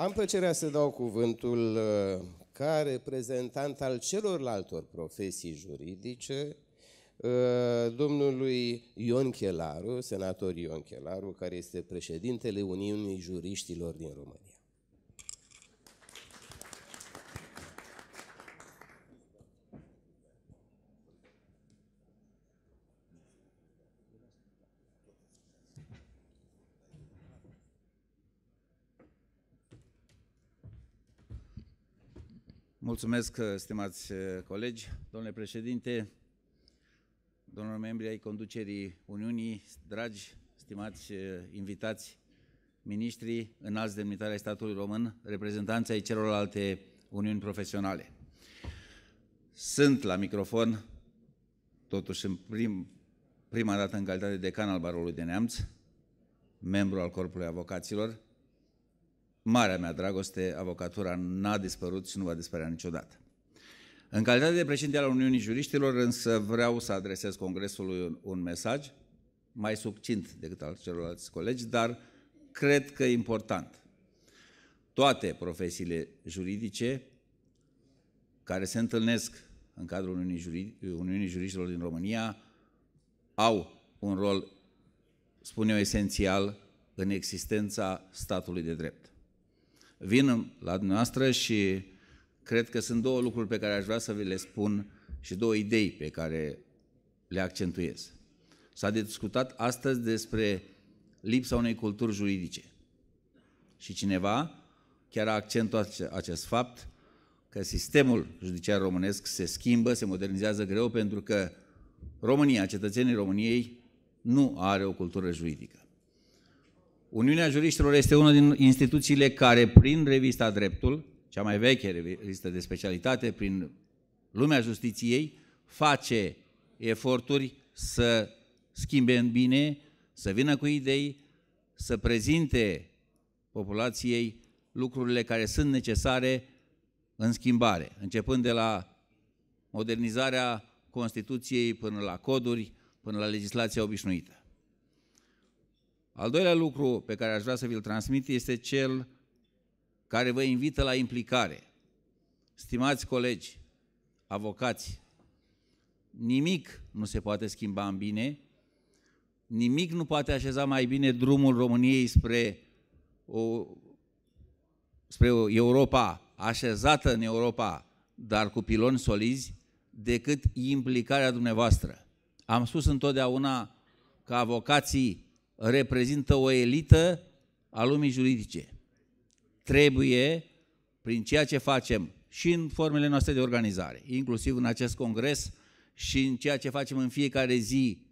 Am plăcerea să dau cuvântul uh, ca reprezentant al celorlaltor profesii juridice, uh, domnului Ion Chelaru, senator Ion Chelaru, care este președintele Uniunii Juriștilor din România. Mulțumesc, uh, stimați uh, colegi, domnule președinte, domnilor membri ai conducerii Uniunii, dragi, stimați uh, invitați, miniștri, înalți demnitari ai statului român, reprezentanții ai celorlalte uniuni profesionale. Sunt la microfon, totuși în prim, prima dată în calitate de decan al Barului de Neamț, membru al Corpului Avocaților, marea mea dragoste, avocatura n-a dispărut și nu va dispărea niciodată. În calitate de președinte al Uniunii Juriștilor, însă vreau să adresez Congresului un, un mesaj mai succint decât al celorlalți colegi, dar cred că e important. Toate profesiile juridice care se întâlnesc în cadrul Uniunii, Juri, Uniunii Juriștilor din România au un rol, spun eu, esențial în existența statului de drept vin la dumneavoastră și cred că sunt două lucruri pe care aș vrea să vi le spun și două idei pe care le accentuez. S-a discutat astăzi despre lipsa unei culturi juridice. Și cineva chiar a accentuat acest fapt că sistemul judiciar românesc se schimbă, se modernizează greu pentru că România, cetățenii României, nu are o cultură juridică. Uniunea Juriștilor este una din instituțiile care, prin revista Dreptul, cea mai veche revistă de specialitate, prin lumea justiției, face eforturi să schimbe în bine, să vină cu idei, să prezinte populației lucrurile care sunt necesare în schimbare, începând de la modernizarea Constituției până la coduri, până la legislația obișnuită. Al doilea lucru pe care aș vrea să vi-l transmit este cel care vă invită la implicare. Stimați colegi, avocați, nimic nu se poate schimba în bine, nimic nu poate așeza mai bine drumul României spre, o, spre o Europa, așezată în Europa, dar cu piloni solizi, decât implicarea dumneavoastră. Am spus întotdeauna că avocații reprezintă o elită a lumii juridice. Trebuie, prin ceea ce facem și în formele noastre de organizare, inclusiv în acest congres și în ceea ce facem în fiecare zi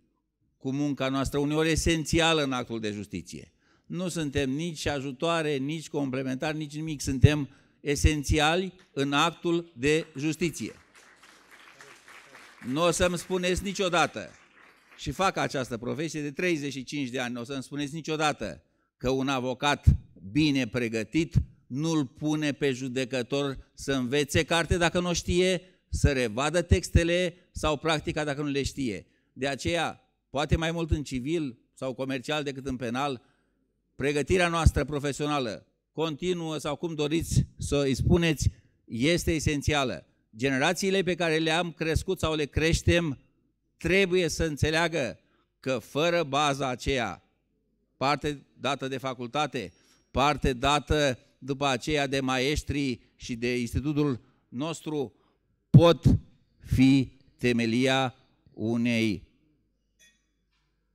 cu munca noastră, uneori esențială în actul de justiție. Nu suntem nici ajutoare, nici complementari, nici nimic. Suntem esențiali în actul de justiție. Nu o să-mi spuneți niciodată și fac această profesie de 35 de ani, o să-mi spuneți niciodată că un avocat bine pregătit nu-l pune pe judecător să învețe carte dacă nu știe, să revadă textele sau practica dacă nu le știe. De aceea, poate mai mult în civil sau comercial decât în penal, pregătirea noastră profesională, continuă sau cum doriți să îi spuneți, este esențială. Generațiile pe care le-am crescut sau le creștem trebuie să înțeleagă că fără baza aceea, parte dată de facultate, parte dată după aceea de maestri și de institutul nostru, pot fi temelia unei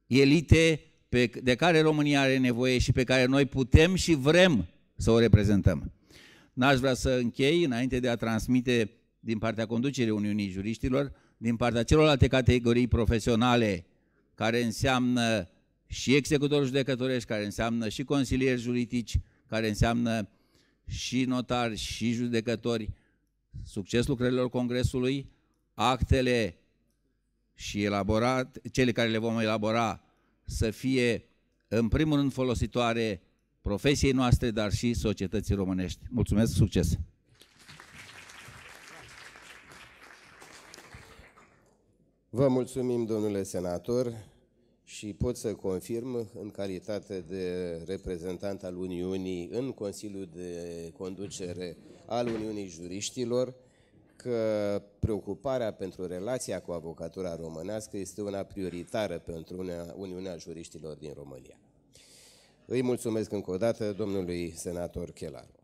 elite pe, de care România are nevoie și pe care noi putem și vrem să o reprezentăm. N-aș vrea să închei înainte de a transmite din partea conducerii Uniunii Juriștilor din partea celorlalte categorii profesionale, care înseamnă și executori judecătorești, care înseamnă și consilieri juridici, care înseamnă și notari și judecători, succes lucrărilor Congresului, actele și elaborat, cele care le vom elabora să fie în primul rând folositoare profesiei noastre, dar și societății românești. Mulțumesc, succes! Vă mulțumim, domnule senator, și pot să confirm în calitate de reprezentant al Uniunii în Consiliul de Conducere al Uniunii Juriștilor că preocuparea pentru relația cu avocatura românească este una prioritară pentru Uniunea Juriștilor din România. Îi mulțumesc încă o dată domnului senator Chelaru.